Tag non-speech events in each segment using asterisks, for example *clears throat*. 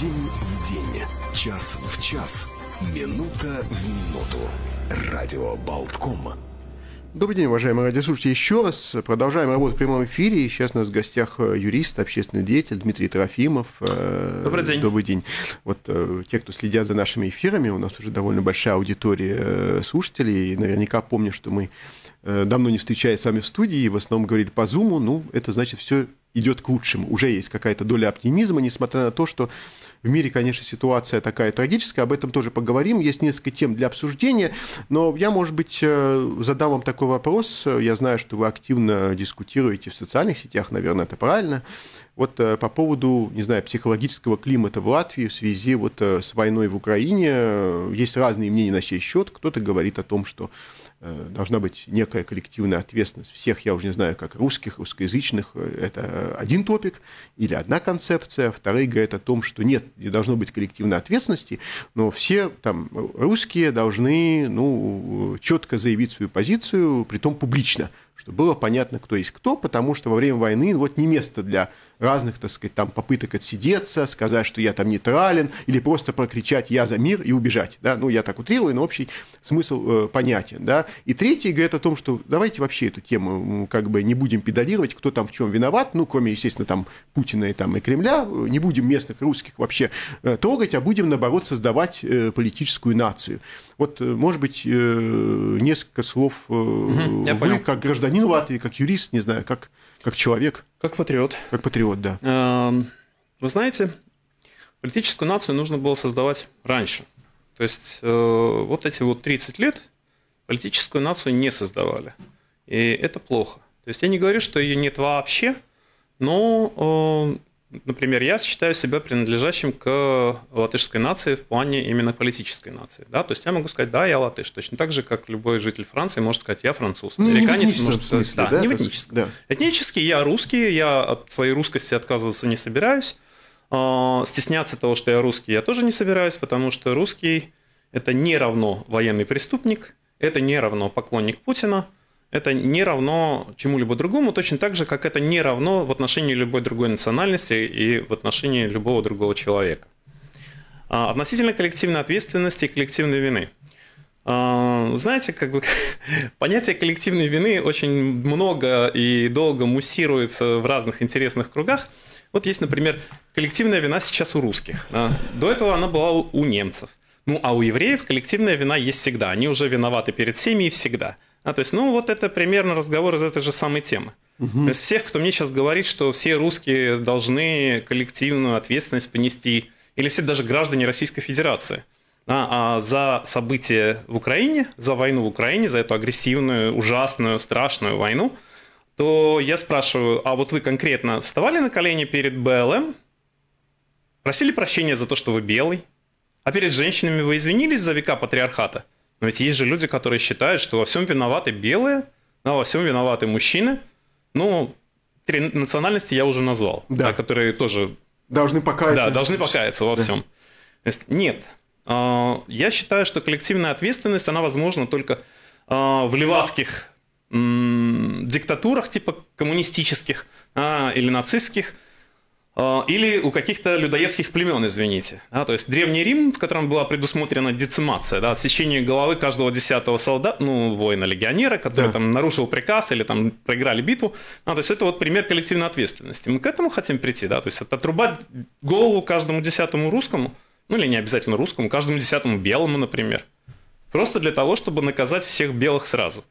День в день, час в час, минута в минуту. Радио Болтком. Добрый день, уважаемые радиослушатели. Еще раз продолжаем работу в прямом эфире. сейчас у нас в гостях э, юрист, общественный деятель Дмитрий Трофимов. Э, Добрый день. Добрый день. Вот э, те, кто следят за нашими эфирами, у нас уже довольно большая аудитория слушателей. И наверняка помню, что мы давно не встречаясь с вами в студии, и в основном говорили по Зуму. Ну, это значит, все идет к лучшему. Уже есть какая-то доля оптимизма, несмотря на то, что в мире, конечно, ситуация такая трагическая, об этом тоже поговорим. Есть несколько тем для обсуждения, но я, может быть, э, задам вам такой вопрос. Я знаю, что вы активно дискутируете в социальных сетях, наверное, это правильно. Вот э, по поводу, не знаю, психологического климата в Латвии в связи вот э, с войной в Украине, э, есть разные мнения на сей счет. Кто-то говорит о том, что должна быть некая коллективная ответственность всех, я уже не знаю, как русских, русскоязычных, это один топик или одна концепция. Вторые говорят о том, что нет, не должно быть коллективной ответственности, но все там русские должны ну, четко заявить свою позицию, при том публично, чтобы было понятно, кто есть кто, потому что во время войны вот не место для разных, так сказать, там попыток отсидеться, сказать, что я там нейтрален, или просто прокричать «я за мир» и убежать. Да? Ну, я так утрирую, но общий смысл э, понятен. Да? И третий говорит о том, что давайте вообще эту тему как бы не будем педалировать, кто там в чем виноват, ну, кроме, естественно, там Путина и, там, и Кремля, э, не будем местных русских вообще э, трогать, а будем, наоборот, создавать э, политическую нацию. Вот, э, может быть, э, несколько слов э, угу, вы, как гражданин гражданин Латвии, как юрист, не знаю, как, как человек. Как патриот. Как патриот, да. Эм, вы знаете, политическую нацию нужно было создавать раньше. То есть э, вот эти вот 30 лет политическую нацию не создавали. И это плохо. То есть я не говорю, что ее нет вообще, но э, например, я считаю себя принадлежащим к латышской нации в плане именно политической нации. Да? То есть я могу сказать, да, я латыш. Точно так же, как любой житель Франции может сказать, я француз. Ну, Американец может сказать, да, да, не в этническом. Да. Этнически я русский, я от своей русскости отказываться не собираюсь. А, стесняться того, что я русский, я тоже не собираюсь, потому что русский – это не равно военный преступник, это не равно поклонник Путина – это не равно чему-либо другому, точно так же, как это не равно в отношении любой другой национальности и в отношении любого другого человека. А, относительно коллективной ответственности и коллективной вины. А, знаете, как бы *laughs* понятие коллективной вины очень много и долго муссируется в разных интересных кругах. Вот есть, например, коллективная вина сейчас у русских. А, до этого она была у немцев. Ну, а у евреев коллективная вина есть всегда. Они уже виноваты перед всеми и всегда – а, то есть, ну, вот это примерно разговор из этой же самой темы. Угу. То есть всех, кто мне сейчас говорит, что все русские должны коллективную ответственность понести, или все даже граждане Российской Федерации а, а, за события в Украине, за войну в Украине, за эту агрессивную, ужасную, страшную войну, то я спрашиваю, а вот вы конкретно вставали на колени перед БЛМ, просили прощения за то, что вы белый, а перед женщинами вы извинились за века патриархата – но ведь есть же люди, которые считают, что во всем виноваты белые, а во всем виноваты мужчины. Ну, три национальности я уже назвал, да. Да, которые тоже... Должны покаяться. Да, должны покаяться во да. всем. То есть нет. А, я считаю, что коллективная ответственность, она возможна только а, в левацких диктатурах типа коммунистических а, или нацистских – а, или у каких-то людоедских племен, извините. Да, то есть Древний Рим, в котором была предусмотрена децимация, да, отсечение головы каждого десятого солдата, ну, воина-легионера, который да. там нарушил приказ или там проиграли битву. Да, то есть это вот пример коллективной ответственности. Мы к этому хотим прийти, да, то есть отрубать голову каждому десятому русскому, ну или не обязательно русскому, каждому десятому белому, например. Просто для того, чтобы наказать всех белых сразу.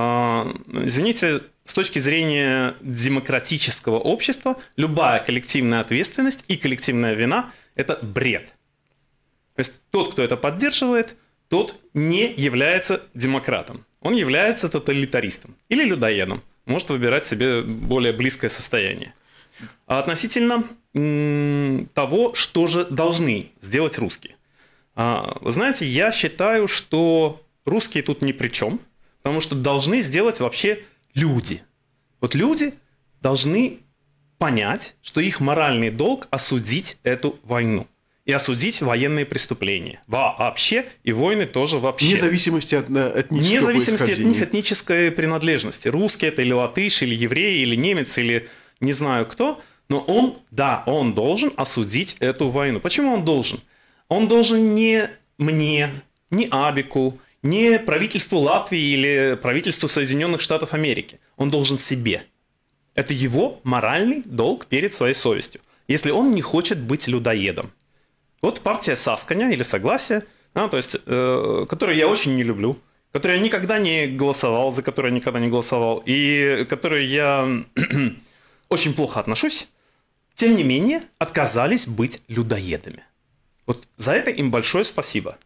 А, извините, с точки зрения демократического общества, любая коллективная ответственность и коллективная вина – это бред. То есть тот, кто это поддерживает, тот не является демократом. Он является тоталитаристом или людоедом. Может выбирать себе более близкое состояние. А относительно того, что же должны сделать русские. А, вы знаете, я считаю, что русские тут ни при чем – Потому что должны сделать вообще люди. Вот люди должны понять, что их моральный долг осудить эту войну и осудить военные преступления. Вообще, и войны тоже вообще. Вне зависимости от э, этнического Вне зависимости от них этнической принадлежности. Русский это или латыш, или еврей, или немец, или не знаю кто. Но он, да, он должен осудить эту войну. Почему он должен? Он должен не мне, не Абику, не правительству Латвии или правительству Соединенных Штатов Америки. Он должен себе. Это его моральный долг перед своей совестью, если он не хочет быть людоедом. Вот партия Сасканя или Согласия, а, то есть, э, которую я очень не люблю, которую я никогда не голосовал, за которую я никогда не голосовал, и которую я *clears throat* очень плохо отношусь, тем не менее отказались быть людоедами. Вот за это им большое спасибо.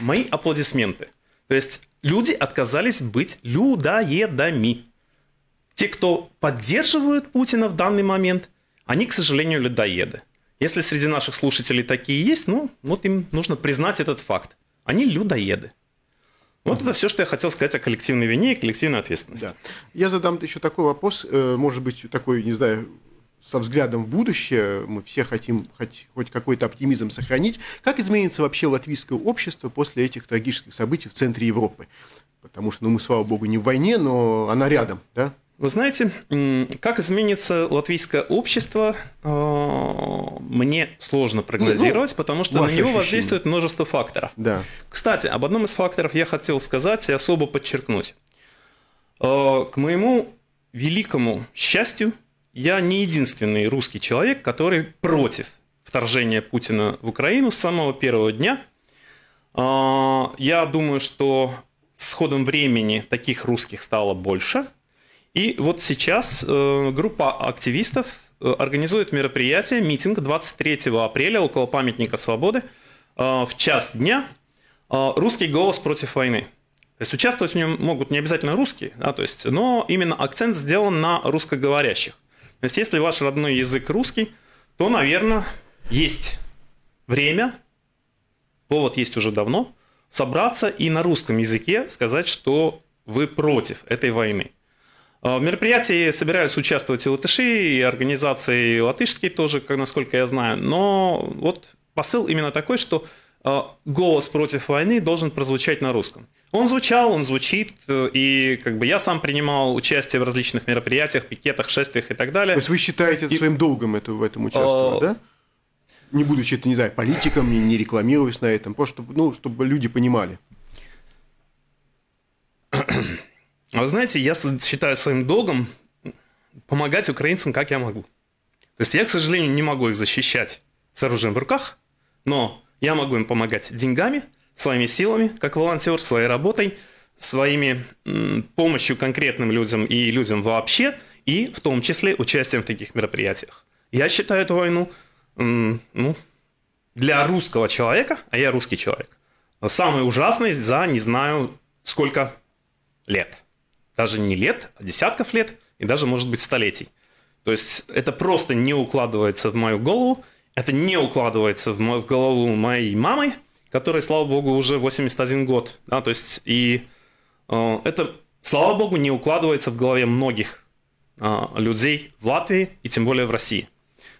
Мои аплодисменты. То есть люди отказались быть людоедами. Те, кто поддерживают Путина в данный момент, они, к сожалению, людоеды. Если среди наших слушателей такие есть, ну, вот им нужно признать этот факт. Они людоеды. Вот угу. это все, что я хотел сказать о коллективной вине и коллективной ответственности. Да. Я задам еще такой вопрос, э, может быть, такой, не знаю, со взглядом в будущее, мы все хотим хоть, хоть какой-то оптимизм сохранить. Как изменится вообще латвийское общество после этих трагических событий в центре Европы? Потому что, ну, мы, слава богу, не в войне, но она рядом, да? Вы знаете, как изменится латвийское общество, э, мне сложно ну, прогнозировать, ну, потому что на него ощущения. воздействует множество факторов. Да. Кстати, об одном из факторов я хотел сказать и особо подчеркнуть. Э, к моему великому счастью, я не единственный русский человек, который против вторжения Путина в Украину с самого первого дня. А, я думаю, что с ходом времени таких русских стало больше. И вот сейчас э, группа активистов э, организует мероприятие, митинг 23 апреля около памятника свободы э, в час дня а, «Русский голос против войны». То есть участвовать в нем могут не обязательно русские, да, то есть, но именно акцент сделан на русскоговорящих. То есть, если ваш родной язык русский, то, наверное, есть время, повод есть уже давно, собраться и на русском языке сказать, что вы против этой войны. В а, мероприятии собираются участвовать и латыши, и организации латышские тоже, насколько я знаю. Но вот посыл именно такой, что Э, голос против войны должен прозвучать на русском. Он звучал, он звучит, э, и как бы я сам принимал участие в различных мероприятиях, пикетах, шествиях и так далее. То есть вы считаете и... своим долгом это, в этом участвовать, э, да? Не будучи, это, не знаю, политиком, не, не рекламируясь на этом, просто ну, чтобы люди понимали. *clears throat* Вы знаете, я считаю своим долгом помогать украинцам, как я могу. То есть я, к сожалению, не могу их защищать с оружием в руках, но я могу им помогать деньгами, своими силами, как волонтер, своей работой, своими помощью конкретным людям и людям вообще, и в том числе участием в таких мероприятиях. Я считаю эту войну ну, для русского человека, а я русский человек, самой ужасной за не знаю сколько лет. Даже не лет, а десятков лет и даже, может быть, столетий. То есть это просто не укладывается в мою голову, это не укладывается в, мою, в голову моей мамы, которой, слава богу, уже 81 год. Да, то есть, и э, это, слава богу, не укладывается в голове многих э, людей в Латвии и тем более в России.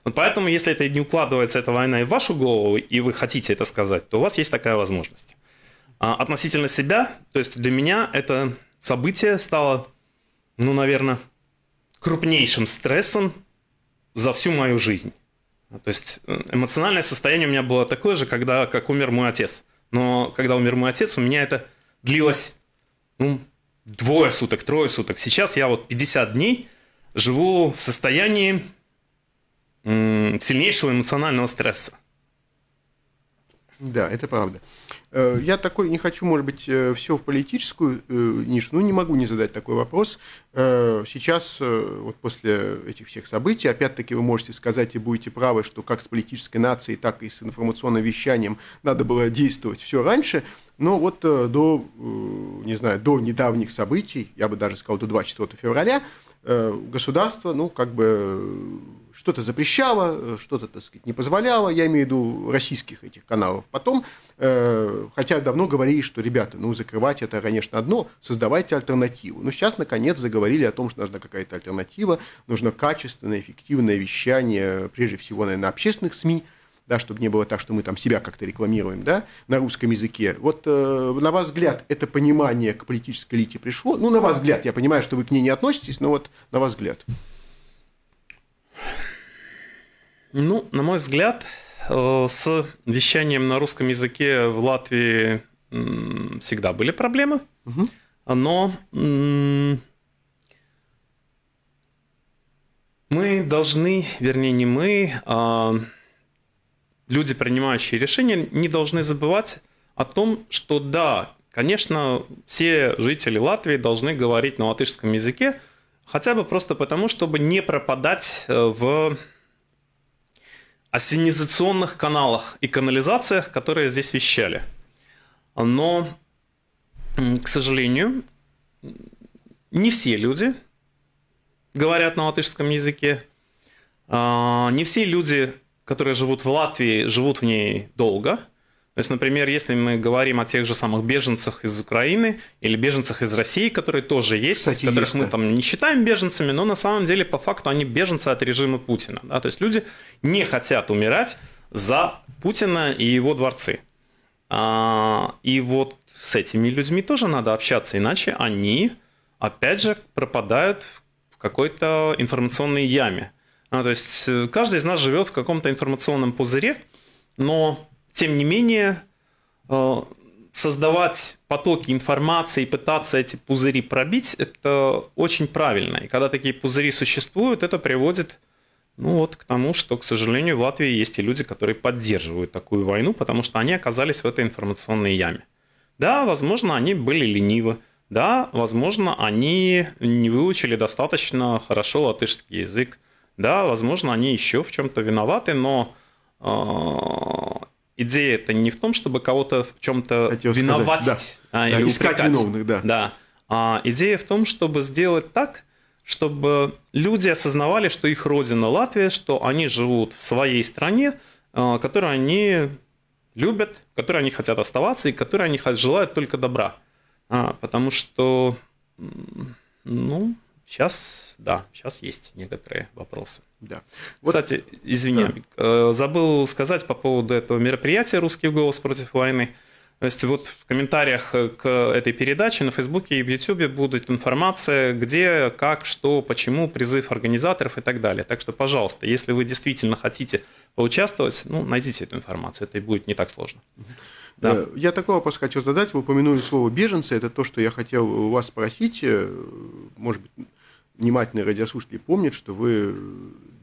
Вот поэтому, если это не укладывается, эта война и в вашу голову, и вы хотите это сказать, то у вас есть такая возможность. А относительно себя, то есть для меня это событие стало, ну, наверное, крупнейшим стрессом за всю мою жизнь. Ну, то есть э, эмоциональное состояние у меня было такое же, когда как умер мой отец. Но когда умер мой отец, у меня это длилось ну, двое суток, трое суток. Сейчас я вот 50 дней живу в состоянии сильнейшего эмоционального стресса. Да, это правда. Э, я такой не хочу, может быть, э, все в политическую э, нишу, но ну, не могу не задать такой вопрос. Сейчас, вот после этих всех событий, опять-таки вы можете сказать и будете правы, что как с политической нацией, так и с информационным вещанием надо было действовать все раньше, но вот до, не знаю, до недавних событий, я бы даже сказал, до 24 февраля, государство, ну, как бы что-то запрещало, э, что-то, так сказать, не позволяло, я имею в виду российских этих каналов. Потом, э, хотя давно говорили, что, ребята, ну, закрывать это, конечно, одно, создавайте альтернативу. Но сейчас, наконец, заговорили о том, что нужна какая-то альтернатива, нужно качественное, эффективное вещание, прежде всего, наверное, общественных СМИ, да, чтобы не было так, что мы там себя как-то рекламируем, да, на русском языке. Вот э, на ваш взгляд, это понимание к политической элите пришло? Ну, на ваш взгляд, я понимаю, что вы к ней не относитесь, но вот на ваш взгляд. Ну, на мой взгляд, э, с вещанием на русском языке в Латвии всегда были проблемы, угу. но мы должны, вернее, не мы, а люди, принимающие решения, не должны забывать о том, что да, конечно, все жители Латвии должны говорить на латышском языке, хотя бы просто потому, чтобы не пропадать э, в о синизационных каналах и канализациях, которые здесь вещали. Но, к сожалению, не все люди говорят на латышском языке. А, не все люди, которые живут в Латвии, живут в ней долго – то есть, например, если мы говорим о тех же самых беженцах из Украины или беженцах из России, которые тоже есть, Кстати, которых есть, мы да. там не считаем беженцами, но на самом деле по факту они беженцы от режима Путина. Да? То есть люди не хотят умирать за Путина и его дворцы. А, и вот с этими людьми тоже надо общаться, иначе они, опять же, пропадают в какой-то информационной яме. А, то есть каждый из нас живет в каком-то информационном пузыре, но тем не менее, э, создавать потоки информации и пытаться эти пузыри пробить, это очень правильно. И когда такие пузыри существуют, это приводит ну вот, к тому, что, к сожалению, в Латвии есть и люди, которые поддерживают такую войну, потому что они оказались в этой информационной яме. Да, возможно, они были ленивы, да, возможно, они не выучили достаточно хорошо латышский язык, да, возможно, они еще в чем-то виноваты, но э, идея это не в том, чтобы кого-то в чем-то виноватить, да. а, да, или искать упрекать. виновных, да. Да. А, идея в том, чтобы сделать так, чтобы люди осознавали, что их родина Латвия, что они живут в своей стране, а, которую они любят, в которой они хотят оставаться и в которой они желают только добра. А, потому что, ну, Сейчас, да, сейчас есть некоторые вопросы. Да. Вот, Кстати, извини, да. Э, забыл сказать по поводу этого мероприятия «Русский голос против войны». То есть вот в комментариях э, к этой передаче на Фейсбуке и в Ютубе будет информация, где, как, что, почему, призыв организаторов и так далее. Так что, пожалуйста, если вы действительно хотите поучаствовать, ну, найдите эту информацию, это будет не так сложно. Э, да. Я такой вопрос хочу задать. Вы упомянули слово «беженцы». Это то, что я хотел у вас спросить. Может быть, внимательные радиослушатели помнят, что вы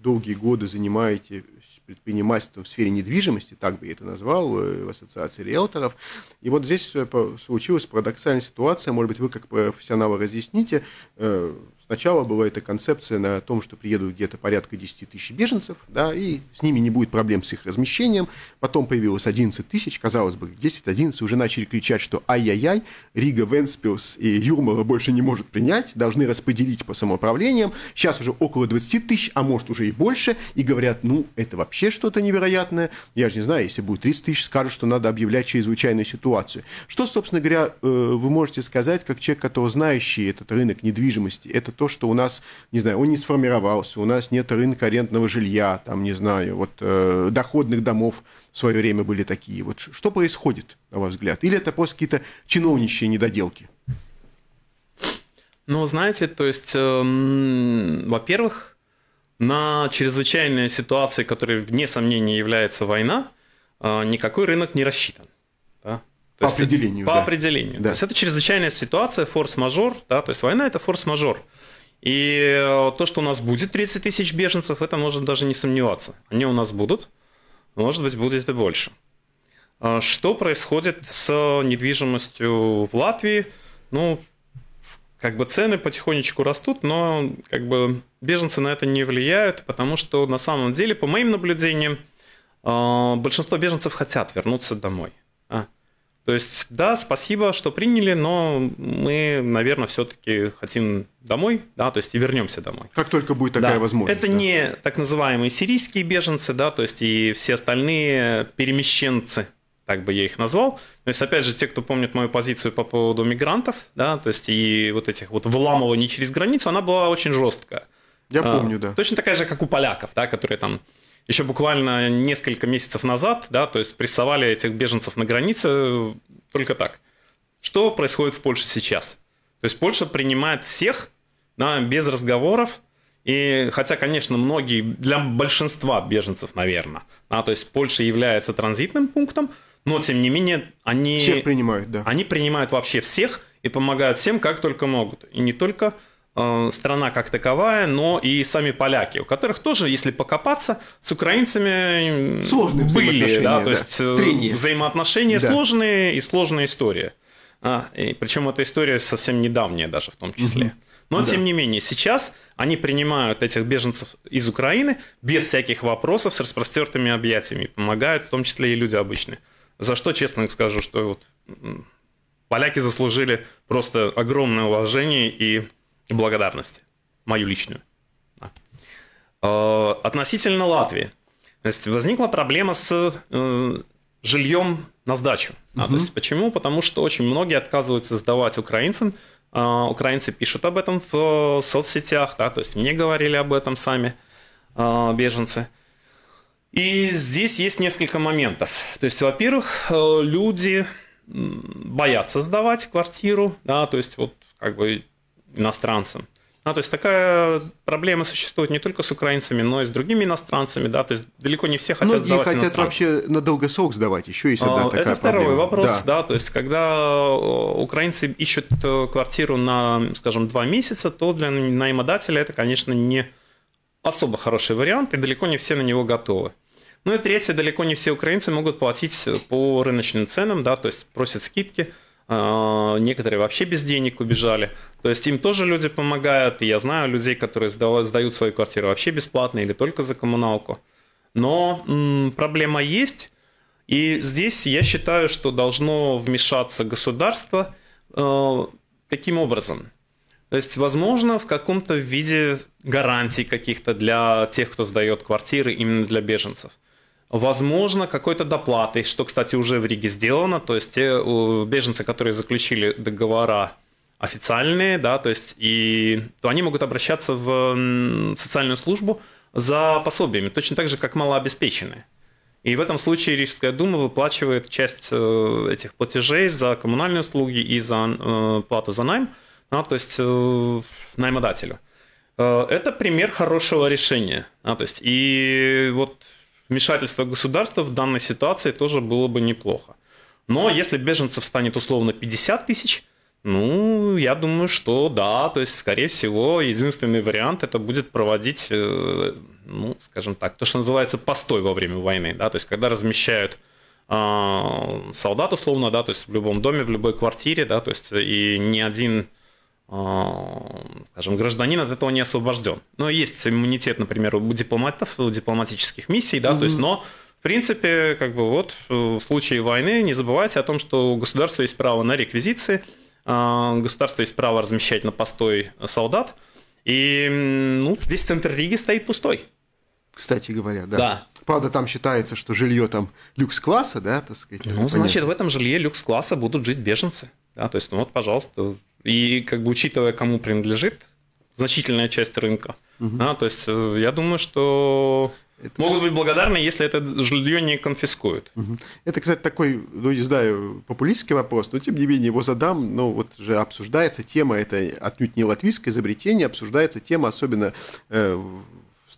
долгие годы занимаетесь предпринимательством в сфере недвижимости, так бы я это назвал, э, в ассоциации риэлторов. И вот здесь э, случилась парадоксальная ситуация, может быть, вы как профессионалы разъясните, э, Сначала была эта концепция на том, что приедут где-то порядка 10 тысяч беженцев, да, и с ними не будет проблем с их размещением. Потом появилось 11 тысяч, казалось бы, 10-11 уже начали кричать, что ай-яй-яй, Рига, Венспилс и Юрмала больше не может принять, должны распределить по самоуправлениям. Сейчас уже около 20 тысяч, а может уже и больше, и говорят, ну, это вообще что-то невероятное. Я же не знаю, если будет 30 тысяч, скажут, что надо объявлять чрезвычайную ситуацию. Что, собственно говоря, э, вы можете сказать, как человек, который знающий этот рынок недвижимости, этот то, что у нас, не знаю, он не сформировался, у нас нет рынка арендного жилья, там, не знаю, вот э, доходных домов в свое время были такие. Вот что происходит, на ваш взгляд? Или это просто какие-то чиновничьи недоделки? Ну, знаете, то есть, э, во-первых, на чрезвычайные ситуации, которая, вне сомнения, является война, э, никакой рынок не рассчитан. То по определению. По да. определению. Да. То есть это чрезвычайная ситуация, форс-мажор. Да? То есть война – это форс-мажор. И э, то, что у нас будет 30 тысяч беженцев, это можно даже не сомневаться. Они у нас будут, может быть, будет и больше. А что происходит с недвижимостью в Латвии? Ну, как бы цены потихонечку растут, но как бы беженцы на это не влияют, потому что на самом деле, по моим наблюдениям, а, большинство беженцев хотят вернуться домой. То есть, да, спасибо, что приняли, но мы, наверное, все-таки хотим домой, да, то есть и вернемся домой. Как только будет такая да. возможность. Это да. не так называемые сирийские беженцы, да, то есть и все остальные перемещенцы, так бы я их назвал. То есть, опять же, те, кто помнит мою позицию по поводу мигрантов, да, то есть и вот этих вот вламываний через границу, она была очень жесткая. Я а, помню, да. Точно такая же, как у поляков, да, которые там еще буквально несколько месяцев назад, да, то есть прессовали этих беженцев на границе э, только так. Что происходит в Польше сейчас? То есть Польша принимает всех да, без разговоров, и хотя, конечно, многие, для большинства беженцев, наверное, да, то есть Польша является транзитным пунктом, но тем не менее они... Всех принимают, да. Они принимают вообще всех и помогают всем, как только могут. И не только Э, страна как таковая, но и сами поляки, у которых тоже, если покопаться, с украинцами сложные были, да, то да. есть э, Трение. взаимоотношения да. сложные и сложная история. А, и, причем эта история совсем недавняя даже в том числе. Угу. Но, ну да. тем не менее, сейчас они принимают этих беженцев из Украины без всяких вопросов, с распростертыми объятиями. Помогают, в том числе и люди обычные. За что, честно скажу, что вот поляки заслужили просто огромное уважение и и благодарности. Мою личную. Да. А, относительно Латвии. То есть возникла проблема с э, жильем на сдачу. Угу. то есть почему? Потому что очень многие отказываются сдавать украинцам. Э, украинцы пишут об этом в э, соцсетях, да, то есть мне говорили об этом сами э, беженцы. И здесь есть несколько моментов. То есть, во-первых, э, люди боятся сдавать квартиру, да, то есть вот как бы иностранцам. А, то есть такая проблема существует не только с украинцами, но и с другими иностранцами, да, то есть далеко не все хотят Многие сдавать хотят вообще на долгосрок сдавать, еще есть одна а, такая Это второй проблема. вопрос, да. да, то есть когда э, украинцы ищут э, квартиру на, скажем, два месяца, то для наймодателя это, конечно, не особо хороший вариант, и далеко не все на него готовы. Ну и третье, далеко не все украинцы могут платить э, по рыночным ценам, да, то есть просят скидки – а, некоторые вообще без денег убежали. То есть им тоже люди помогают. я знаю людей, которые сдают свои квартиры вообще бесплатно или только за коммуналку. Но проблема есть. И здесь я считаю, что должно вмешаться государство э, таким образом. То есть, возможно, в каком-то виде гарантий каких-то для тех, кто сдает квартиры именно для беженцев. Возможно, какой-то доплатой, что, кстати, уже в Риге сделано. То есть те беженцы, которые заключили договора официальные, да, то есть и то они могут обращаться в социальную службу за пособиями, точно так же, как малообеспеченные. И в этом случае Рижская дума выплачивает часть э, этих платежей за коммунальные услуги и за э, плату за найм, да, то есть э, наймодателю. Это пример хорошего решения. Да, то есть, и вот вмешательство государства в данной ситуации тоже было бы неплохо. Но если беженцев станет условно 50 тысяч, ну, я думаю, что да. То есть, скорее всего, единственный вариант это будет проводить, э, ну, скажем так, то, что называется постой во время войны. Да? То есть, когда размещают э, солдат условно, да, то есть в любом доме, в любой квартире, да, то есть и ни один Эм, скажем, гражданин от этого не освобожден. Но есть иммунитет, например, у дипломатов, у дипломатических миссий, да, угу. то есть, но в принципе, как бы вот э, в случае войны не забывайте о том, что у государства есть право на реквизиции, э, государство есть право размещать на постой э, солдат, и ну, весь центр Риги стоит пустой. Кстати говоря, да. Да, правда, там считается, что жилье там люкс-класса, да, так сказать. Ну, значит, понятно. в этом жилье люкс-класса будут жить беженцы. Да, то есть, ну вот, пожалуйста, и как бы учитывая, кому принадлежит значительная часть рынка, угу. да, то есть э, я думаю, что это... Могут быть благодарны, если это жилье не конфискуют. Угу. Это, кстати, такой, ну не знаю, популистский вопрос, но тем не менее его задам. Но ну, вот же обсуждается тема, это отнюдь не латвийское изобретение, обсуждается тема особенно э,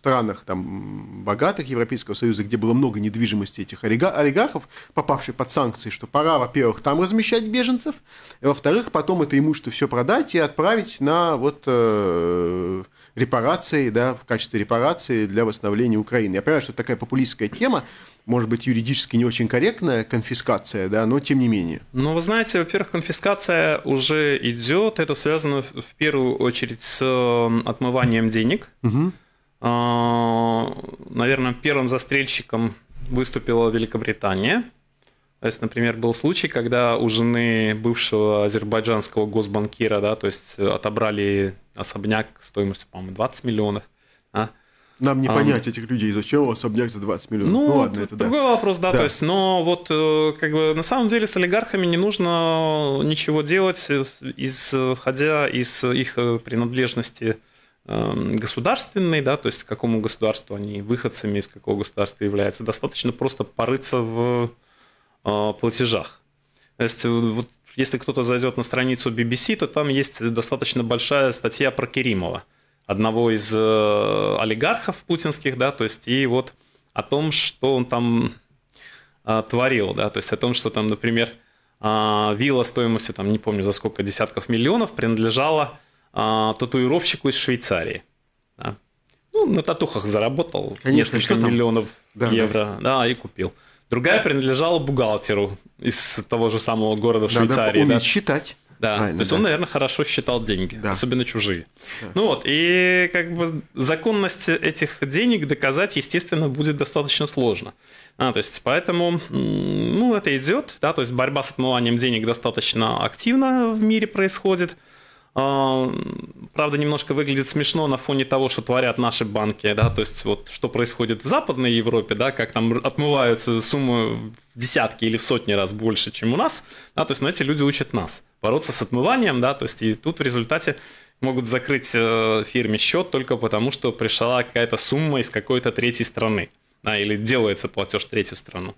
странах там, богатых Европейского Союза, где было много недвижимости этих олигархов, попавших под санкции, что пора, во-первых, там размещать беженцев, а во-вторых, потом это имущество все продать и отправить на вот э, репарации, да, в качестве репарации для восстановления Украины. Я понимаю, что это такая популистская тема, может быть, юридически не очень корректная конфискация, да, но тем не менее. Ну, вы знаете, во-первых, конфискация уже идет, это связано в первую очередь с э, отмыванием денег. Угу. А, наверное, первым застрельщиком выступила Великобритания. То есть, например, был случай, когда у жены бывшего азербайджанского госбанкира, да, то есть э, отобрали особняк стоимостью, по-моему, 20 миллионов. Да. Нам не а, понять этих людей, зачем особняк за 20 миллионов. Ну, ну ладно, это другой да. вопрос, да, да, то есть, но вот э, как бы на самом деле с олигархами не нужно ничего делать, э, исходя из их принадлежности Эм, государственный, да, то есть какому государству они выходцами, из какого государства являются. Достаточно просто порыться в э, платежах. То есть э, вот если кто-то зайдет на страницу BBC, то там есть достаточно большая статья про Керимова, одного из э, олигархов путинских, да, то есть и вот о том, что он там творил, да, то есть о том, что там, например, а, вилла стоимостью, там, не помню за сколько десятков миллионов принадлежала а, татуировщику из Швейцарии. Да. Ну, на татухах заработал Конечно, несколько там. миллионов да, евро, да. да, и купил. Другая принадлежала бухгалтеру из того же самого города да, Швейцарии. Да, уметь да. считать. Да, Правильно, то есть да. он, наверное, хорошо считал деньги, да. особенно чужие. Да. Ну вот, и как бы законность этих денег доказать, естественно, будет достаточно сложно. А, то есть поэтому, ну, это идет, да, то есть борьба с отмыванием денег достаточно активно в мире происходит. Правда, немножко выглядит смешно на фоне того, что творят наши банки, да, то есть вот что происходит в Западной Европе, да, как там отмываются суммы в десятки или в сотни раз больше, чем у нас, да, то есть, но ну, эти люди учат нас бороться с отмыванием, да, то есть и тут в результате могут закрыть э, фирме счет только потому, что пришла какая-то сумма из какой-то третьей страны, да, или делается платеж в третью страну.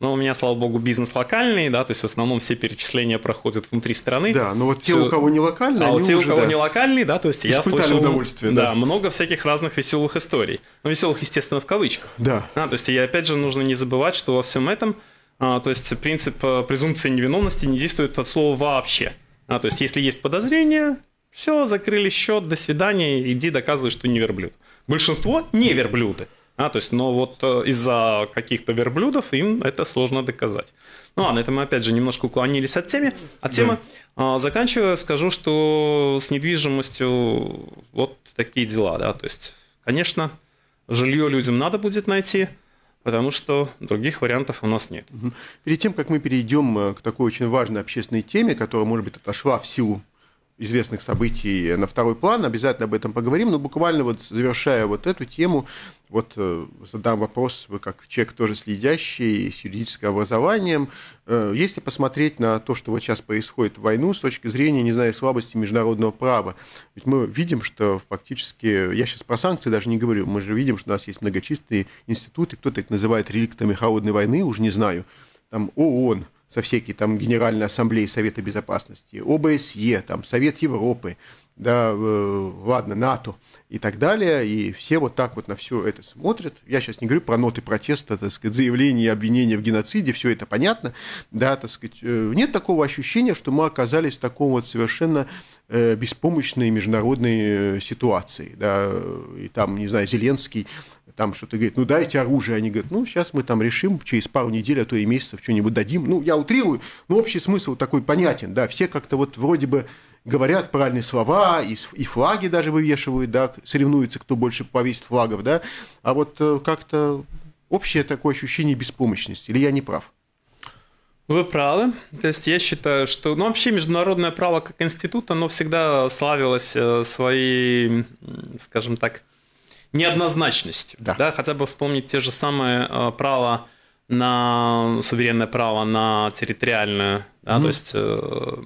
Но ну, у меня, слава богу, бизнес локальный, да, то есть в основном все перечисления проходят внутри страны. Да, но вот те, все... у кого не локальный, а вот те, уже, у кого да, не локальный, да, то есть я слышал, удовольствие, да. да, много всяких разных веселых историй. Но ну, веселых, естественно, в кавычках. Да. А, то есть я опять же нужно не забывать, что во всем этом, а, то есть принцип э, презумпции невиновности не действует от слова вообще. А, то есть если есть подозрение, все, закрыли счет, до свидания, иди доказывай, что не верблюд. Большинство не верблюды. А, то есть, но вот э, из-за каких-то верблюдов им это сложно доказать. Ну ладно, это мы опять же немножко уклонились от темы. От темы. Да. Заканчивая, скажу, что с недвижимостью вот такие дела, да. То есть, конечно, жилье людям надо будет найти, потому что других вариантов у нас нет. Перед тем, как мы перейдем э, к такой очень важной общественной теме, которая, может быть, отошла в силу известных событий на второй план, обязательно об этом поговорим, но буквально вот завершая вот эту тему, вот э, задам вопрос, вы как человек тоже следящий с юридическим образованием, э, если посмотреть на то, что вот сейчас происходит в войну с точки зрения, не знаю, слабости международного права, ведь мы видим, что фактически, я сейчас про санкции даже не говорю, мы же видим, что у нас есть многочисленные институты, кто-то их называет реликтами холодной войны, уже не знаю, там ООН, со всякие там Генеральной Ассамблеи Совета Безопасности, ОБСЕ, там Совет Европы, да, э, ладно, НАТО и так далее, и все вот так вот на все это смотрят. Я сейчас не говорю про ноты протеста, так сказать, заявления, обвинения в геноциде, все это понятно, да, так сказать. Э, нет такого ощущения, что мы оказались в таком вот совершенно э, беспомощной международной э, ситуации, да, и там, не знаю, Зеленский там что-то говорит, ну дайте оружие, они говорят, ну сейчас мы там решим, через пару недель, а то и месяцев что-нибудь дадим. Ну, я утрирую, но общий смысл такой понятен, да, все как-то вот вроде бы говорят правильные слова, и, и флаги даже вывешивают, да, соревнуются, кто больше повесит флагов, да, а вот э, как-то общее такое ощущение беспомощности, или я не прав? Вы правы. То есть я считаю, что ну, вообще международное право как институт, оно всегда славилось э, своей, скажем так, неоднозначностью. Да. Да, хотя бы вспомнить те же самые э, права на суверенное право на территориальное, да, mm-hmm. то есть э,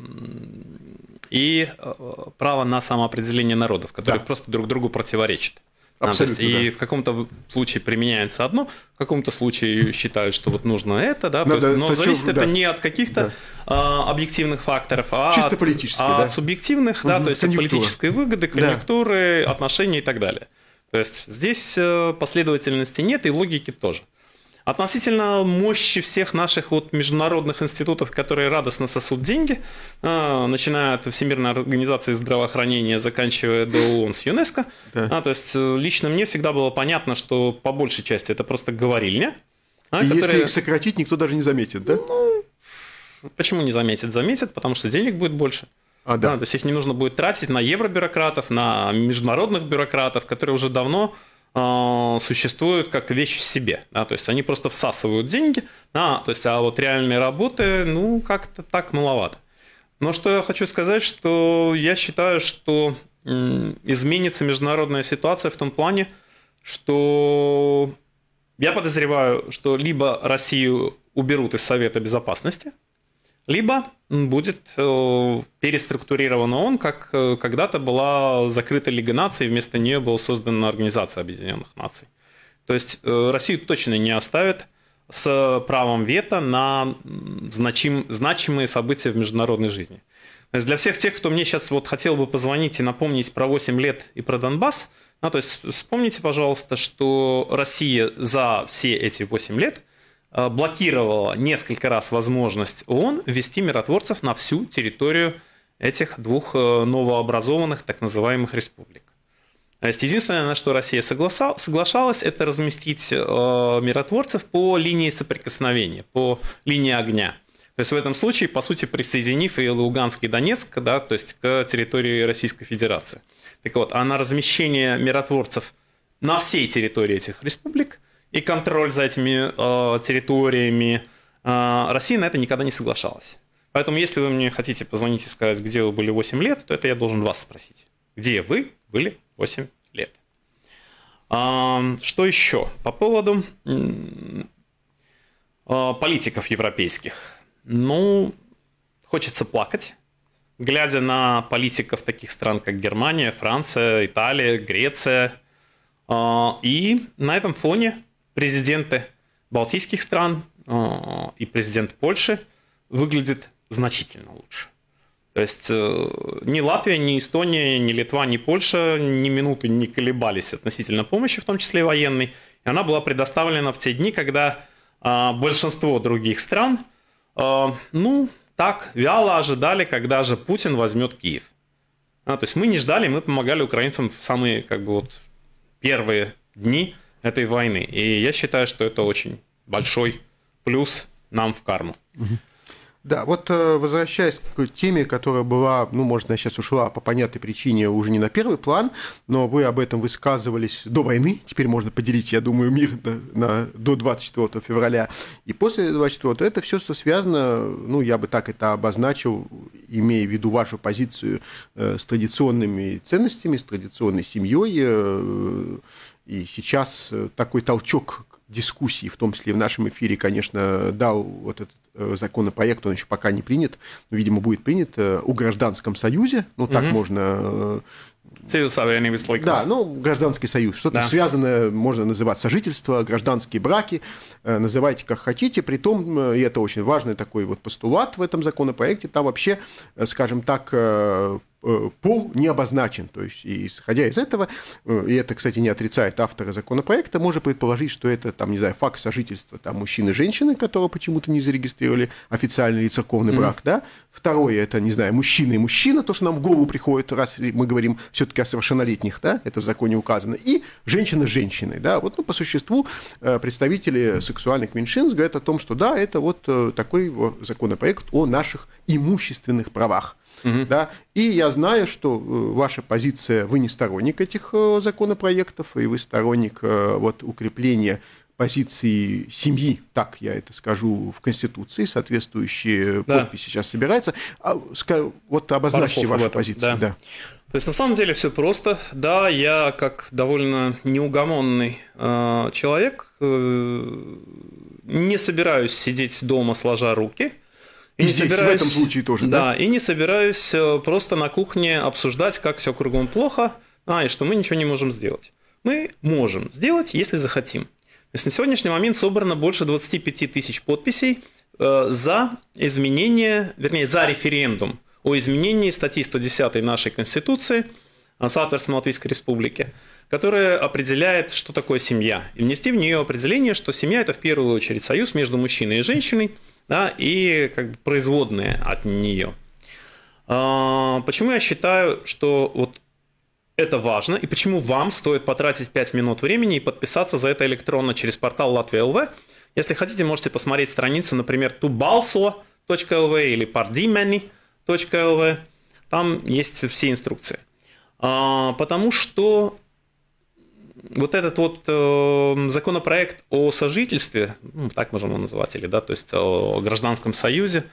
и э, право на самоопределение народов, которые да. просто друг другу противоречат. Абсолютно, да, есть, да. И в каком-то случае применяется одно, в каком-то случае считают, что вот нужно это, да, Надо, ну есть, но зависит да. это не от каких-то да. а, объективных факторов, а Чисто от, а от субъективных, угу, да, то есть от политической выгоды, конъюнктуры, да. отношений и так далее. То есть здесь э, последовательности нет и логики тоже. Относительно мощи всех наших вот международных институтов, которые радостно сосут деньги, э, начиная от Всемирной организации здравоохранения, заканчивая до ООН с ЮНЕСКО, да. а, то есть э, лично мне всегда было понятно, что по большей части это просто говорильня. А, и которые... Если их сократить, никто даже не заметит, да? Ну, почему не заметит? Заметит, потому что денег будет больше. А, да. да. То есть их не нужно будет тратить на евробюрократов, на международных бюрократов, которые уже давно э, существуют как вещь в себе. Да? То есть они просто всасывают деньги, а, то есть, а вот реальные работы, ну, как-то так маловато. Но что я хочу сказать, что я считаю, что изменится международная ситуация в том плане, что я подозреваю, что либо Россию уберут из Совета Безопасности, либо будет э, переструктурирован он, как э, когда-то была закрыта Лига наций, вместо нее была создана Организация Объединенных Наций. То есть э, Россию точно не оставят с правом вето на значим, значимые события в международной жизни. То есть для всех тех, кто мне сейчас вот хотел бы позвонить и напомнить про 8 лет и про Донбасс, ну, то есть вспомните, пожалуйста, что Россия за все эти 8 лет – Э, блокировала несколько раз возможность ООН ввести миротворцев на всю территорию этих двух э, новообразованных так называемых республик. То есть единственное, на что Россия соглашалась, это разместить э, миротворцев по линии соприкосновения, по линии огня. То есть в этом случае, по сути, присоединив и Луганск, и Донецк, да, то есть к территории Российской Федерации. Так вот, а на размещение миротворцев на всей территории этих республик – и контроль за этими э, территориями. Э, Россия на это никогда не соглашалась. Поэтому, если вы мне хотите позвонить и сказать, где вы были 8 лет, то это я должен вас спросить. Где вы были 8 лет? А, что еще? По поводу а, политиков европейских. Ну, хочется плакать, глядя на политиков таких стран, как Германия, Франция, Италия, Греция. А, и на этом фоне президенты балтийских стран э, и президент Польши выглядит значительно лучше. То есть э, ни Латвия, ни Эстония, ни Литва, ни Польша ни минуты не колебались относительно помощи, в том числе и военной. И она была предоставлена в те дни, когда э, большинство других стран, ну, так вяло ожидали, когда же Путин возьмет Киев. А, то есть мы не ждали, мы помогали украинцам в самые как бы вот первые дни этой войны. И я считаю, что это очень большой плюс нам в карму. Да, вот э, возвращаясь к теме, которая была, ну, можно сейчас ушла по понятной причине уже не на первый план, но вы об этом высказывались до войны, теперь можно поделить, я думаю, мир на, на, до 24 февраля и после 24, это все, что связано, ну, я бы так это обозначил, имея в виду вашу позицию э, с традиционными ценностями, с традиционной семьей, э, и сейчас э, такой толчок к дискуссии, в том числе в нашем эфире, конечно, дал вот этот э, законопроект, он еще пока не принят, но, видимо, будет принят э, у гражданском союзе, ну, так угу. можно Союз авианивец Да, ну, гражданский союз. Что-то да. связанное можно называть сожительство, гражданские браки, называйте как хотите. При том и это очень важный такой вот постулат в этом законопроекте, там вообще, скажем так, Э, пол не обозначен. То есть, исходя из этого, э, и это, кстати, не отрицает автора законопроекта, можно предположить, что это, там, не знаю, факт сожительства там, мужчины и женщины, которые почему-то не зарегистрировали официальный или церковный mm-hmm. брак, да? Второе, это, не знаю, мужчина и мужчина, то, что нам в голову приходит, раз мы говорим все таки о совершеннолетних, да, это в законе указано, и женщина с женщиной, да, вот, ну, по существу э, представители сексуальных меньшинств говорят о том, что да, это вот такой законопроект о наших имущественных правах. Угу. Да? И я знаю, что э, ваша позиция, вы не сторонник этих э, законопроектов, и вы сторонник э, вот, укрепления позиции семьи, так я это скажу, в Конституции, соответствующие да. подписи сейчас собираются. А, вот обозначьте Парков вашу этом, позицию. Да. Да. То есть на самом деле все просто. Да, я как довольно неугомонный э, человек э, не собираюсь сидеть дома сложа руки. Э, и, и не здесь, собираюсь, в этом случае тоже, да? Да, и не собираюсь э, просто на кухне обсуждать, как все кругом плохо, а, и что мы ничего не можем сделать. Мы можем сделать, если захотим. То есть на сегодняшний момент собрано больше 25 тысяч подписей э, за изменение, вернее, за референдум о изменении статьи 110 нашей Конституции э, Соавторством Латвийской Республики, которая определяет, что такое семья, и внести в нее определение, что семья – это в первую очередь союз между мужчиной и женщиной – да, и как бы производные от нее. А, почему я считаю, что вот это важно, и почему вам стоит потратить 5 минут времени и подписаться за это электронно через портал Латвия Если хотите, можете посмотреть страницу, например, tubalso.lv или pardimani.lv. Там есть все инструкции. А, потому что вот этот вот эм, законопроект о сожительстве, ну, так можем его называть, или, да, то есть о гражданском союзе,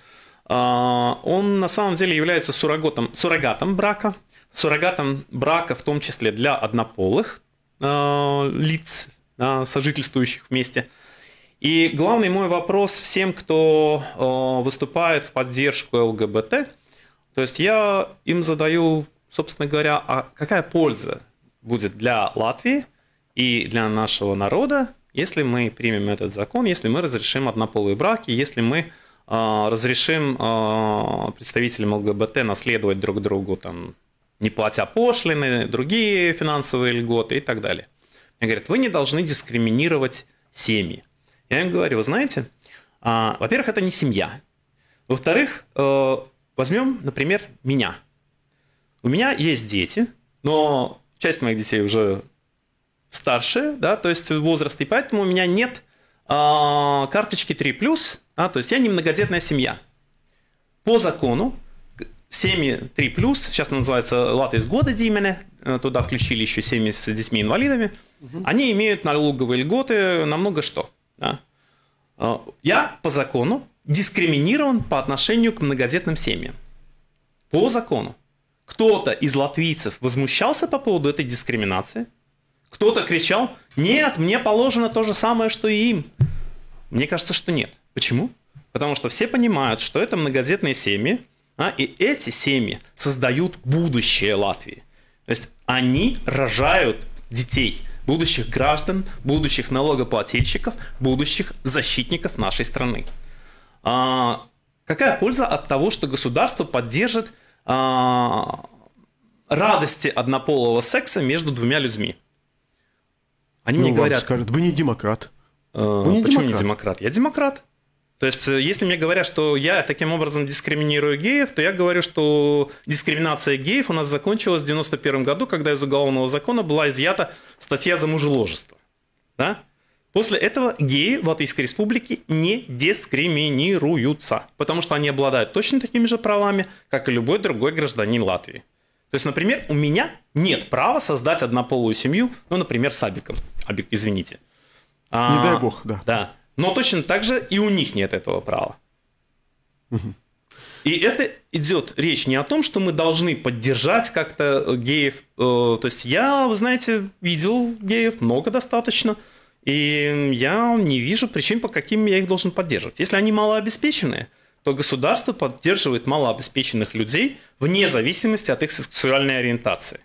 а, он на самом деле является суррогатом, суррогатом брака, суррогатом брака в том числе для однополых а, лиц, сожительствующих вместе. И главный мой вопрос всем, кто э, выступает в поддержку ЛГБТ, то есть я им задаю, собственно говоря, а какая польза будет для Латвии и для нашего народа, если мы примем этот закон, если мы разрешим однополые браки, если мы э, разрешим э, представителям ЛГБТ наследовать друг другу, там, не платя пошлины, другие финансовые льготы и так далее. Мне говорят, вы не должны дискриминировать семьи. Я им говорю, вы знаете, а, во-первых, это не семья. Во-вторых, э, возьмем, например, меня. У меня есть дети, но часть моих детей уже старше, да, то есть возраст, и поэтому у меня нет а, карточки 3+, а, то есть я не многодетная семья. По закону семьи 3+, сейчас называется латы из года Димене», э, туда включили еще семьи с детьми-инвалидами, угу. они имеют налоговые льготы на много что. Да. А, я по закону дискриминирован по отношению к многодетным семьям. По закону. Кто-то из латвийцев возмущался по поводу этой дискриминации, кто-то кричал, нет, мне положено то же самое, что и им. Мне кажется, что нет. Почему? Потому что все понимают, что это многодетные семьи, а, и эти семьи создают будущее Латвии. То есть они рожают детей, будущих граждан, будущих налогоплательщиков, будущих защитников нашей страны. А, какая польза от того, что государство поддержит а, радости однополого секса между двумя людьми? Они ну, мне говорят... скажут, вы не демократ. «А, вы не почему демократ? не демократ? Я демократ. То есть, э, если мне говорят, что я таким образом дискриминирую геев, то я говорю, что дискриминация геев у нас закончилась в 91 году, когда из уголовного закона была изъята статья за мужеложество. Да? После этого геи в Латвийской республике не дискриминируются, потому что они обладают точно такими же правами, как и любой другой гражданин Латвии. То есть, например, у меня нет права создать однополую семью, ну, например, с Абиком извините. А, не дай бог, да. Да. Но точно так же и у них нет этого права. Угу. И это идет речь не о том, что мы должны поддержать как-то э, геев. Э, то есть я, вы знаете, видел геев много достаточно, и я не вижу причин, по каким я их должен поддерживать. Если они малообеспеченные, то государство поддерживает малообеспеченных людей вне зависимости от их сексуальной ориентации.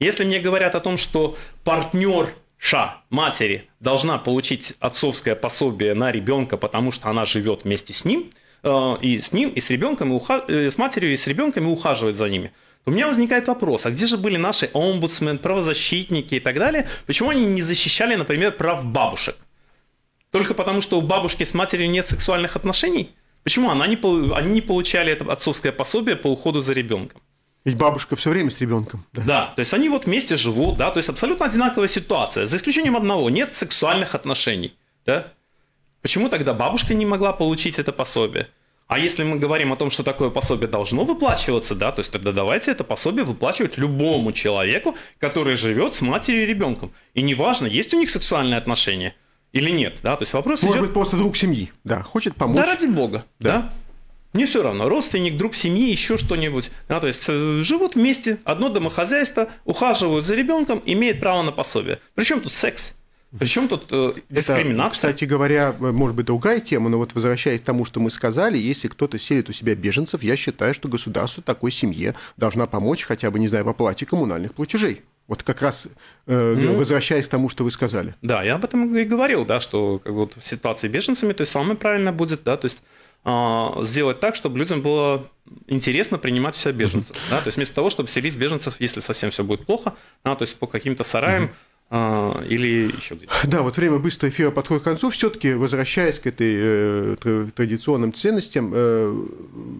Если мне говорят о том, что партнер Ша, матери, должна получить отцовское пособие на ребенка, потому что она живет вместе с ним, э, и с ним, и с ребенком, и уха... Э, с матерью, и с ребенком, и ухаживает за ними. У меня возникает вопрос, а где же были наши омбудсмен, правозащитники и так далее? Почему они не защищали, например, прав бабушек? Только потому, что у бабушки с матерью нет сексуальных отношений? Почему она не, они не получали это отцовское пособие по уходу за ребенком? Ведь бабушка все время с ребенком. Да. да, то есть они вот вместе живут, да, то есть абсолютно одинаковая ситуация, за исключением одного, нет сексуальных отношений, да. Почему тогда бабушка не могла получить это пособие? А если мы говорим о том, что такое пособие должно выплачиваться, да, то есть тогда давайте это пособие выплачивать любому человеку, который живет с матерью и ребенком. И неважно, есть у них сексуальные отношения или нет, да, то есть вопрос Может идет... быть, просто друг семьи, да, хочет помочь. Да ради бога, да. да? Не все равно, родственник, друг семьи, еще что-нибудь. Да, то есть э, живут вместе, одно домохозяйство, ухаживают за ребенком, имеют право на пособие. Причем тут секс? Причем тут э, дискриминация. Это, кстати говоря, э, может быть, другая тема, но вот возвращаясь к тому, что мы сказали, если кто-то селит у себя беженцев, я считаю, что государство такой семье должна помочь хотя бы, не знаю, в оплате коммунальных платежей. Вот как раз э, ну, возвращаясь к тому, что вы сказали. Да, я об этом и говорил, да, что как бы, вот, в ситуации с беженцами, то есть самое правильное будет, да, то есть а, сделать так, чтобы людям было интересно принимать все беженцев. Mm-hmm. Да? То есть вместо того, чтобы селить беженцев, если совсем все будет плохо, да, то есть по каким-то сараям, mm-hmm или еще где-то. Да, вот время быстро эфира подходит к концу. Все-таки, возвращаясь к этой э, традиционным ценностям, э,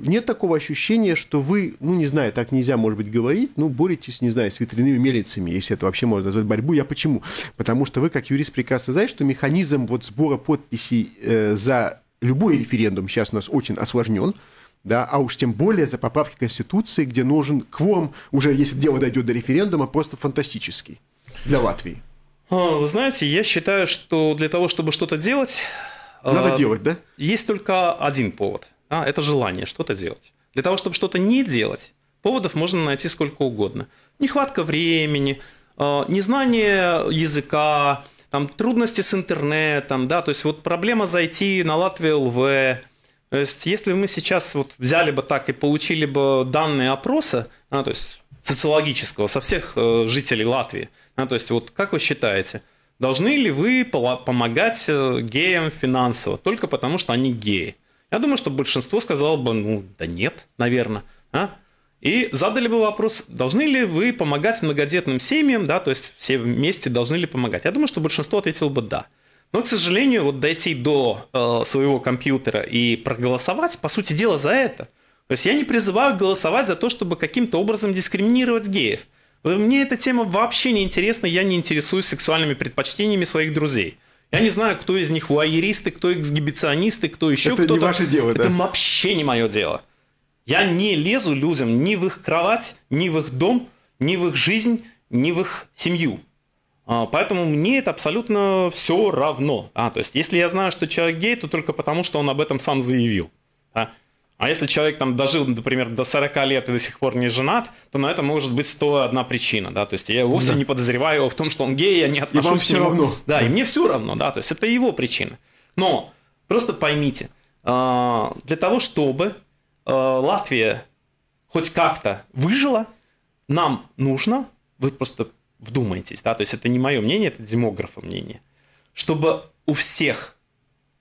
нет такого ощущения, что вы, ну, не знаю, так нельзя, может быть, говорить, ну, боретесь, не знаю, с ветряными мельницами, если это вообще можно назвать борьбу. Я почему? Потому что вы, как юрист, прекрасно знаете, что механизм вот сбора подписей э, за любой референдум сейчас у нас очень осложнен, да, а уж тем более за поправки Конституции, где нужен квом уже если дело дойдет до референдума, просто фантастический для Латвии. А, вы знаете, я считаю, что для того, чтобы что-то делать... А, Надо э, делать, да? Есть только один повод. А, это желание что-то делать. Для того, чтобы что-то не делать, поводов можно найти сколько угодно. Нехватка времени, э, незнание языка, там трудности с интернетом, да, то есть вот проблема зайти на Латвию ЛВ. То есть если мы сейчас вот взяли бы так и получили бы данные опроса, а, то есть социологического со всех э, жителей Латвии, а, то есть вот как вы считаете, должны ли вы помогать э, геям финансово только потому, что они геи? Я думаю, что большинство сказало бы, ну да нет, наверное, а? И задали бы вопрос, должны ли вы помогать многодетным семьям, да, то есть все вместе должны ли помогать. Я думаю, что большинство ответило бы «да». Но, к сожалению, вот дойти до э, своего компьютера и проголосовать, по сути дела, за это. То есть я не призываю голосовать за то, чтобы каким-то образом дискриминировать геев. Мне эта тема вообще не интересна, я не интересуюсь сексуальными предпочтениями своих друзей. Я не знаю, кто из них вуайеристы, кто эксгибиционисты, кто еще кто-то. Это не ваше дело, да? Это вообще не мое дело. Я не лезу людям ни в их кровать, ни в их дом, ни в их жизнь, ни в их семью. А, поэтому мне это абсолютно все равно. А, то есть, если я знаю, что человек гей, то только потому, что он об этом сам заявил. А, а если человек там дожил, например, до 40 лет и до сих пор не женат, то на это может быть 101 причина, да, то есть я вовсе да. не подозреваю его в том, что он гей, я не отношусь и вам к нему. все равно. Да, да, и мне все равно, да, то есть это его причина. Но просто поймите, а, для того, чтобы Э, Латвия хоть как-то выжила, нам нужно, вы просто вдумайтесь, да, то есть это не мое мнение, это демографа мнение, чтобы у всех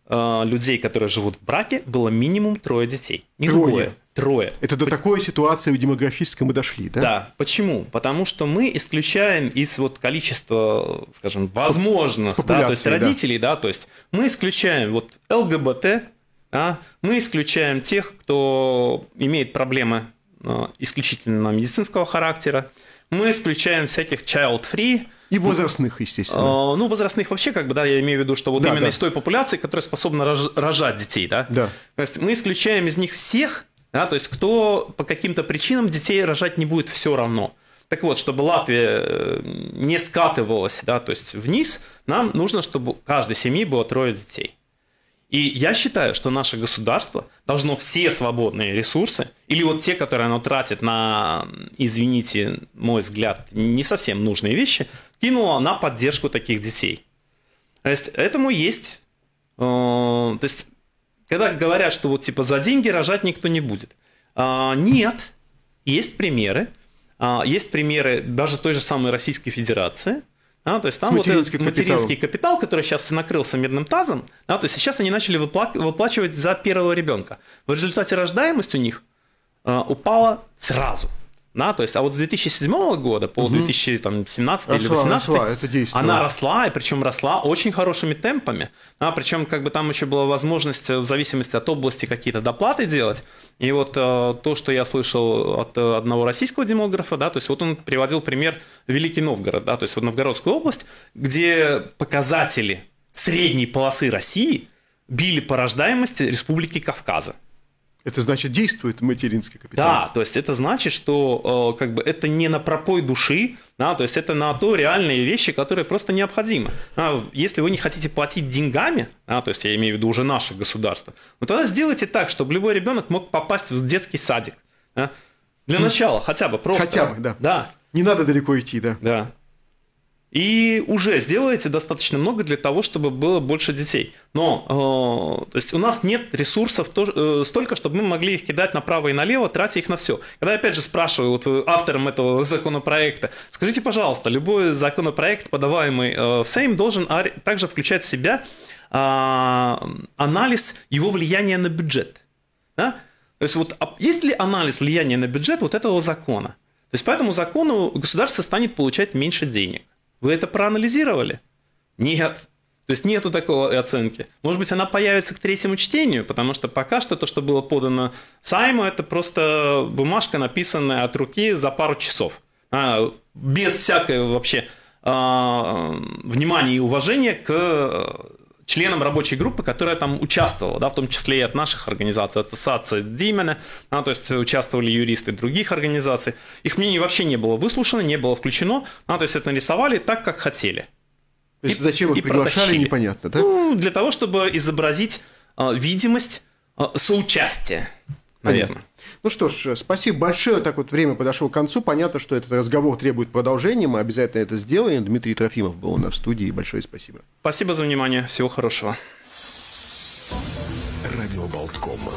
э, людей, которые живут в браке, было минимум трое детей. Не трое. Двое, трое. Это до По... такой ситуации в демографической мы дошли, да? Да. Почему? Потому что мы исключаем из вот количества, скажем, возможных, да, то есть родителей, да. да, то есть мы исключаем вот ЛГБТ а мы исключаем тех, кто имеет проблемы э, исключительно медицинского характера. Мы исключаем всяких child-free. И возрастных, естественно. Э, ну, возрастных вообще, как бы, да, я имею в виду, что вот да, именно да. из той популяции, которая способна рожать детей, да? Да. То есть мы исключаем из них всех, да, то есть кто по каким-то причинам детей рожать не будет все равно. Так вот, чтобы Латвия э, не скатывалась, да, то есть вниз, нам нужно, чтобы у каждой семьи было трое детей. И я считаю, что наше государство должно все свободные ресурсы, или вот те, которые оно тратит на, извините, мой взгляд, не совсем нужные вещи, кинуло на поддержку таких детей. То есть этому есть... Э, то есть когда говорят, что вот типа за деньги рожать никто не будет. Э, нет, есть примеры. Э, есть примеры даже той же самой Российской Федерации – да, то есть там вот этот материнский капитал. капитал, который сейчас накрылся медным тазом, да, то есть сейчас они начали выпла- выплачивать за первого ребенка. В результате рождаемость у них э, упала сразу. Да, то есть, а вот с 2007 года по угу. 2017 росла, или 2018 росла, она росла, и причем росла очень хорошими темпами. Да, причем как бы там еще была возможность э, в зависимости от области какие-то доплаты делать. И вот э, то, что я слышал от э, одного российского демографа, да, то есть вот он приводил пример Великий Новгород, да, то есть вот Новгородскую область, где показатели средней полосы России били по рождаемости Республики Кавказа это значит действует материнский капитал. Да, то есть это значит, что э, как бы это не на пропой души, да, то есть это на то реальные вещи, которые просто необходимы. А если вы не хотите платить деньгами, а, то есть я имею в виду уже наше государство, ну тогда сделайте так, чтобы любой ребенок мог попасть в детский садик. А? Для хм. начала, хотя бы просто. Хотя бы, да. Да. Не надо далеко идти, да. Да. И уже сделаете достаточно много для того, чтобы было больше детей. Но э, то есть у нас нет ресурсов тоже, э, столько, чтобы мы могли их кидать направо и налево, тратя их на все. Когда опять же спрашиваю вот, э, авторам этого *laughs* законопроекта, скажите, пожалуйста, любой законопроект, подаваемый э, в Сейм, должен а, также включать в себя э, анализ его влияния на бюджет. Да? То есть вот а, есть ли анализ влияния на бюджет вот этого закона? То есть по этому закону государство станет получать меньше денег. Вы это проанализировали? Нет. То есть нету такой оценки. Может быть, она появится к третьему чтению, потому что пока что то, что было подано Сайму, это просто бумажка, написанная от руки за пару часов. А, без всякого вообще а, внимания и уважения к членом рабочей группы, которая там участвовала, да, в том числе и от наших организаций, от ассоциации Димена, да, то есть участвовали юристы других организаций. Их мнение вообще не было выслушано, не было включено, да, то есть это нарисовали так, как хотели. То есть и, зачем их приглашали, протащили. непонятно, да? Ну, для того, чтобы изобразить э, видимость э, соучастия, наверное. Понятно. Ну что ж, спасибо большое. Так вот время подошло к концу. Понятно, что этот разговор требует продолжения. Мы обязательно это сделаем. Дмитрий Трофимов был у нас в студии. Большое спасибо. Спасибо за внимание. Всего хорошего. Радио Болткома.